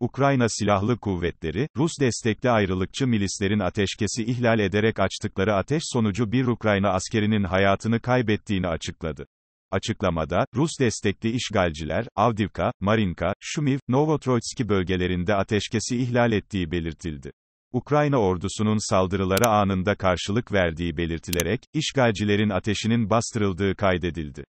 Ukrayna Silahlı Kuvvetleri, Rus destekli ayrılıkçı milislerin ateşkesi ihlal ederek açtıkları ateş sonucu bir Ukrayna askerinin hayatını kaybettiğini açıkladı. Açıklamada, Rus destekli işgalciler, Avdivka, Marinka, Şumiv, Novotroitski bölgelerinde ateşkesi ihlal ettiği belirtildi. Ukrayna ordusunun saldırılara anında karşılık verdiği belirtilerek, işgalcilerin ateşinin bastırıldığı kaydedildi.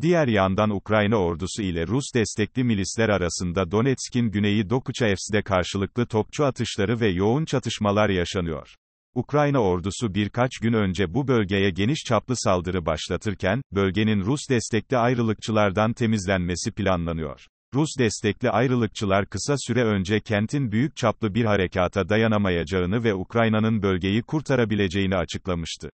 Diğer yandan Ukrayna ordusu ile Rus destekli milisler arasında Donetsk'in güneyi Dokuchaevs'de karşılıklı topçu atışları ve yoğun çatışmalar yaşanıyor. Ukrayna ordusu birkaç gün önce bu bölgeye geniş çaplı saldırı başlatırken, bölgenin Rus destekli ayrılıkçılardan temizlenmesi planlanıyor. Rus destekli ayrılıkçılar kısa süre önce kentin büyük çaplı bir harekata dayanamayacağını ve Ukrayna'nın bölgeyi kurtarabileceğini açıklamıştı.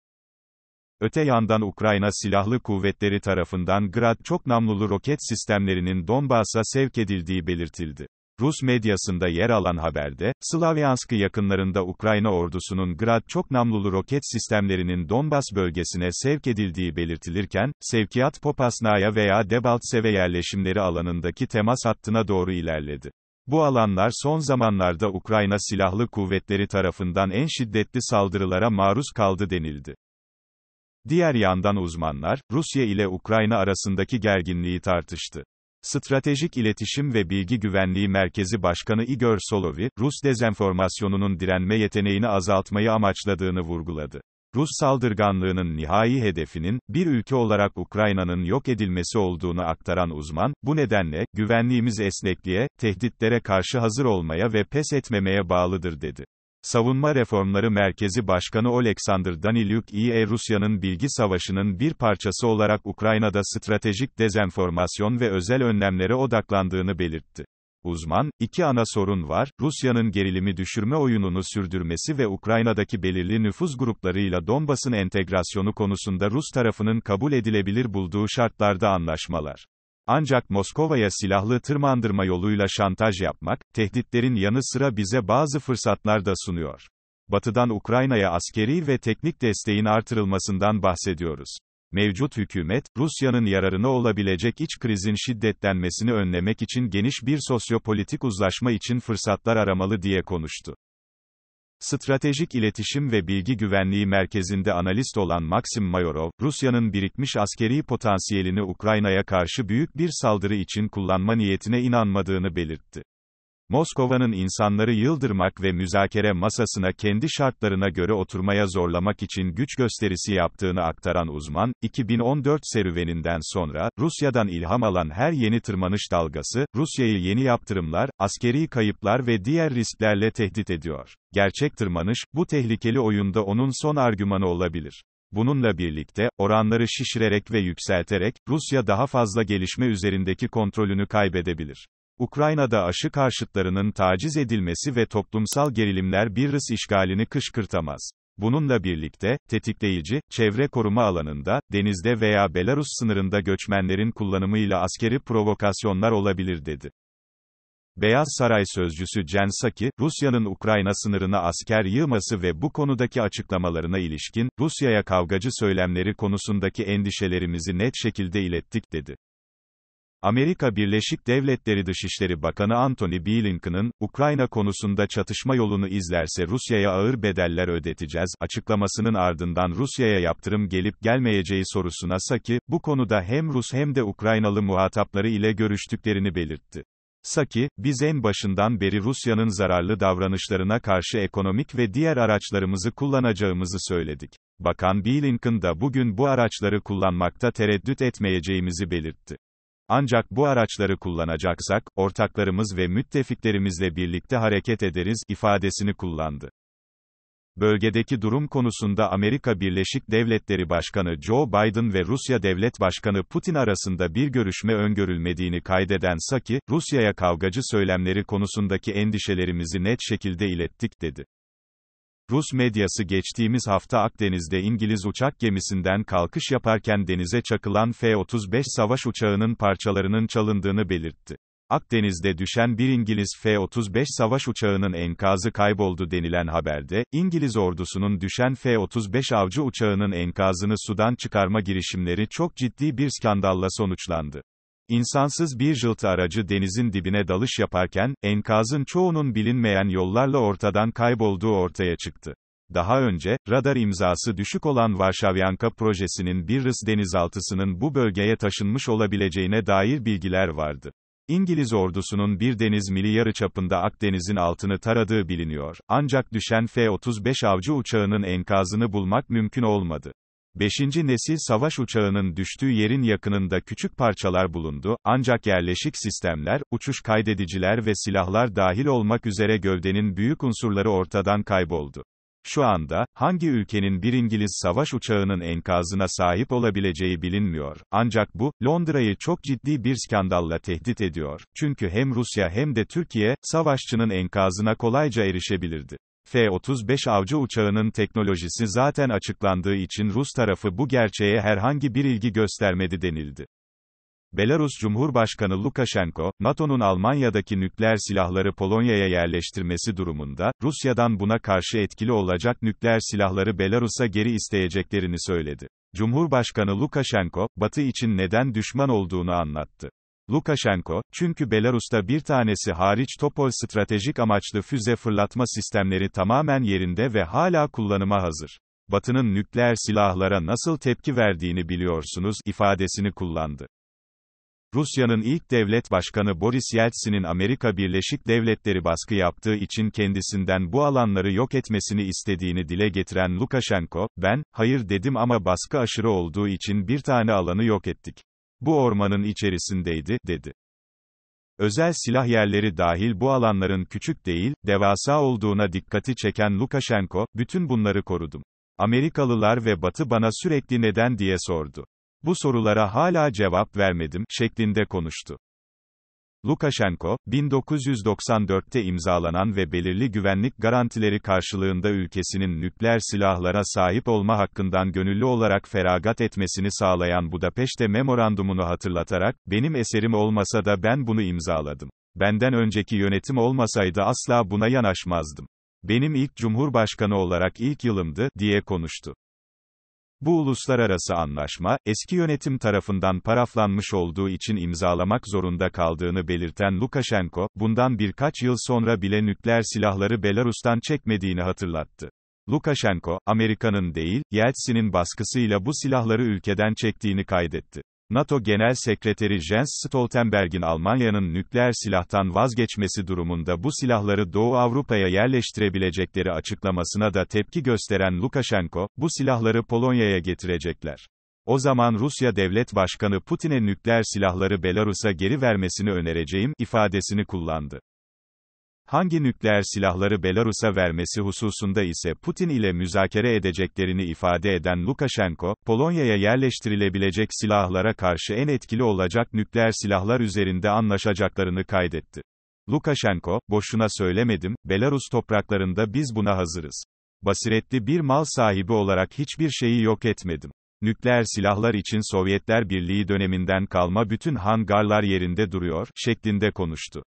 Öte yandan Ukrayna Silahlı Kuvvetleri tarafından Grad çok namlulu roket sistemlerinin Donbas'a sevk edildiği belirtildi. Rus medyasında yer alan haberde, Slavyansk'ı yakınlarında Ukrayna ordusunun Grad çok namlulu roket sistemlerinin Donbas bölgesine sevk edildiği belirtilirken, sevkiyat Popasna'ya veya Debaltseve yerleşimleri alanındaki temas hattına doğru ilerledi. Bu alanlar son zamanlarda Ukrayna Silahlı Kuvvetleri tarafından en şiddetli saldırılara maruz kaldı denildi. Diğer yandan uzmanlar, Rusya ile Ukrayna arasındaki gerginliği tartıştı. Stratejik İletişim ve Bilgi Güvenliği Merkezi Başkanı Igor Solovy Rus dezenformasyonunun direnme yeteneğini azaltmayı amaçladığını vurguladı. Rus saldırganlığının nihai hedefinin, bir ülke olarak Ukrayna'nın yok edilmesi olduğunu aktaran uzman, bu nedenle, güvenliğimiz esnekliğe, tehditlere karşı hazır olmaya ve pes etmemeye bağlıdır dedi. Savunma Reformları Merkezi Başkanı Oleksandr Daniluk İE Rusya'nın bilgi savaşının bir parçası olarak Ukrayna'da stratejik dezenformasyon ve özel önlemlere odaklandığını belirtti. Uzman, iki ana sorun var, Rusya'nın gerilimi düşürme oyununu sürdürmesi ve Ukrayna'daki belirli nüfuz gruplarıyla Donbas'ın entegrasyonu konusunda Rus tarafının kabul edilebilir bulduğu şartlarda anlaşmalar. Ancak Moskova'ya silahlı tırmandırma yoluyla şantaj yapmak, tehditlerin yanı sıra bize bazı fırsatlar da sunuyor. Batı'dan Ukrayna'ya askeri ve teknik desteğin artırılmasından bahsediyoruz. Mevcut hükümet, Rusya'nın yararına olabilecek iç krizin şiddetlenmesini önlemek için geniş bir sosyopolitik uzlaşma için fırsatlar aramalı diye konuştu. Stratejik İletişim ve Bilgi Güvenliği Merkezi'nde analist olan Maxim Mayorov, Rusya'nın birikmiş askeri potansiyelini Ukrayna'ya karşı büyük bir saldırı için kullanma niyetine inanmadığını belirtti. Moskova'nın insanları yıldırmak ve müzakere masasına kendi şartlarına göre oturmaya zorlamak için güç gösterisi yaptığını aktaran uzman, 2014 serüveninden sonra, Rusya'dan ilham alan her yeni tırmanış dalgası, Rusya'yı yeni yaptırımlar, askeri kayıplar ve diğer risklerle tehdit ediyor. Gerçek tırmanış, bu tehlikeli oyunda onun son argümanı olabilir. Bununla birlikte, oranları şişirerek ve yükselterek, Rusya daha fazla gelişme üzerindeki kontrolünü kaybedebilir. Ukrayna'da aşı karşıtlarının taciz edilmesi ve toplumsal gerilimler bir Rus işgalini kışkırtamaz. Bununla birlikte, tetikleyici, çevre koruma alanında, denizde veya Belarus sınırında göçmenlerin kullanımıyla askeri provokasyonlar olabilir dedi. Beyaz Saray sözcüsü Jen Psaki, Rusya'nın Ukrayna sınırına asker yığması ve bu konudaki açıklamalarına ilişkin, Rusya'ya kavgacı söylemleri konusundaki endişelerimizi net şekilde ilettik, dedi. Amerika Birleşik Devletleri Dışişleri Bakanı Antony Blinken'ın, Ukrayna konusunda çatışma yolunu izlerse Rusya'ya ağır bedeller ödeteceğiz, açıklamasının ardından Rusya'ya yaptırım gelip gelmeyeceği sorusuna Saki, bu konuda hem Rus hem de Ukraynalı muhatapları ile görüştüklerini belirtti. Saki, biz en başından beri Rusya'nın zararlı davranışlarına karşı ekonomik ve diğer araçlarımızı kullanacağımızı söyledik. Bakan Blinken da bugün bu araçları kullanmakta tereddüt etmeyeceğimizi belirtti. Ancak bu araçları kullanacaksak, ortaklarımız ve müttefiklerimizle birlikte hareket ederiz, ifadesini kullandı. Bölgedeki durum konusunda Amerika Birleşik Devletleri Başkanı Joe Biden ve Rusya Devlet Başkanı Putin arasında bir görüşme öngörülmediğini kaydeden Saki, Rusya'ya kavgacı söylemleri konusundaki endişelerimizi net şekilde ilettik dedi. Rus medyası geçtiğimiz hafta Akdeniz'de İngiliz uçak gemisinden kalkış yaparken denize çakılan F-35 savaş uçağının parçalarının çalındığını belirtti. Akdeniz'de düşen bir İngiliz F-35 savaş uçağının enkazı kayboldu denilen haberde, İngiliz ordusunun düşen F-35 avcı uçağının enkazını sudan çıkarma girişimleri çok ciddi bir skandalla sonuçlandı. İnsansız bir jıltı aracı denizin dibine dalış yaparken, enkazın çoğunun bilinmeyen yollarla ortadan kaybolduğu ortaya çıktı. Daha önce, radar imzası düşük olan Varşavyanka projesinin bir Rus denizaltısının bu bölgeye taşınmış olabileceğine dair bilgiler vardı. İngiliz ordusunun bir deniz mili yarıçapında Akdeniz'in altını taradığı biliniyor, ancak düşen F-35 avcı uçağının enkazını bulmak mümkün olmadı. Beşinci nesil savaş uçağının düştüğü yerin yakınında küçük parçalar bulundu, ancak yerleşik sistemler, uçuş kaydediciler ve silahlar dahil olmak üzere gövdenin büyük unsurları ortadan kayboldu. Şu anda, hangi ülkenin bir İngiliz savaş uçağının enkazına sahip olabileceği bilinmiyor. Ancak bu, Londra'yı çok ciddi bir skandalla tehdit ediyor. Çünkü hem Rusya hem de Türkiye, savaşçının enkazına kolayca erişebilirdi. F-35 avcı uçağının teknolojisi zaten açıklandığı için Rus tarafı bu gerçeğe herhangi bir ilgi göstermedi denildi. Belarus Cumhurbaşkanı Lukashenko, NATO'nun Almanya'daki nükleer silahları Polonya'ya yerleştirmesi durumunda, Rusya'dan buna karşı etkili olacak nükleer silahları Belarus'a geri isteyeceklerini söyledi. Cumhurbaşkanı Lukashenko, Batı için neden düşman olduğunu anlattı. Lukashenko, çünkü Belarus'ta bir tanesi hariç Topol stratejik amaçlı füze fırlatma sistemleri tamamen yerinde ve hala kullanıma hazır. Batı'nın nükleer silahlara nasıl tepki verdiğini biliyorsunuz ifadesini kullandı. Rusya'nın ilk devlet başkanı Boris Yeltsin'in Amerika Birleşik Devletleri baskı yaptığı için kendisinden bu alanları yok etmesini istediğini dile getiren Lukashenko, ben, hayır dedim ama baskı aşırı olduğu için bir tane alanı yok ettik bu ormanın içerisindeydi, dedi. Özel silah yerleri dahil bu alanların küçük değil, devasa olduğuna dikkati çeken Lukashenko, bütün bunları korudum. Amerikalılar ve Batı bana sürekli neden diye sordu. Bu sorulara hala cevap vermedim, şeklinde konuştu. Lukashenko, 1994'te imzalanan ve belirli güvenlik garantileri karşılığında ülkesinin nükleer silahlara sahip olma hakkından gönüllü olarak feragat etmesini sağlayan Budapeşte memorandumunu hatırlatarak, benim eserim olmasa da ben bunu imzaladım. Benden önceki yönetim olmasaydı asla buna yanaşmazdım. Benim ilk cumhurbaşkanı olarak ilk yılımdı, diye konuştu. Bu uluslararası anlaşma, eski yönetim tarafından paraflanmış olduğu için imzalamak zorunda kaldığını belirten Lukashenko, bundan birkaç yıl sonra bile nükleer silahları Belarus'tan çekmediğini hatırlattı. Lukashenko, Amerika'nın değil, Yeltsin'in baskısıyla bu silahları ülkeden çektiğini kaydetti. NATO Genel Sekreteri Jens Stoltenberg'in Almanya'nın nükleer silahtan vazgeçmesi durumunda bu silahları Doğu Avrupa'ya yerleştirebilecekleri açıklamasına da tepki gösteren Lukashenko, bu silahları Polonya'ya getirecekler. O zaman Rusya Devlet Başkanı Putin'e nükleer silahları Belarus'a geri vermesini önereceğim ifadesini kullandı hangi nükleer silahları Belarus'a vermesi hususunda ise Putin ile müzakere edeceklerini ifade eden Lukashenko, Polonya'ya yerleştirilebilecek silahlara karşı en etkili olacak nükleer silahlar üzerinde anlaşacaklarını kaydetti. Lukashenko, boşuna söylemedim, Belarus topraklarında biz buna hazırız. Basiretli bir mal sahibi olarak hiçbir şeyi yok etmedim. Nükleer silahlar için Sovyetler Birliği döneminden kalma bütün hangarlar yerinde duruyor, şeklinde konuştu.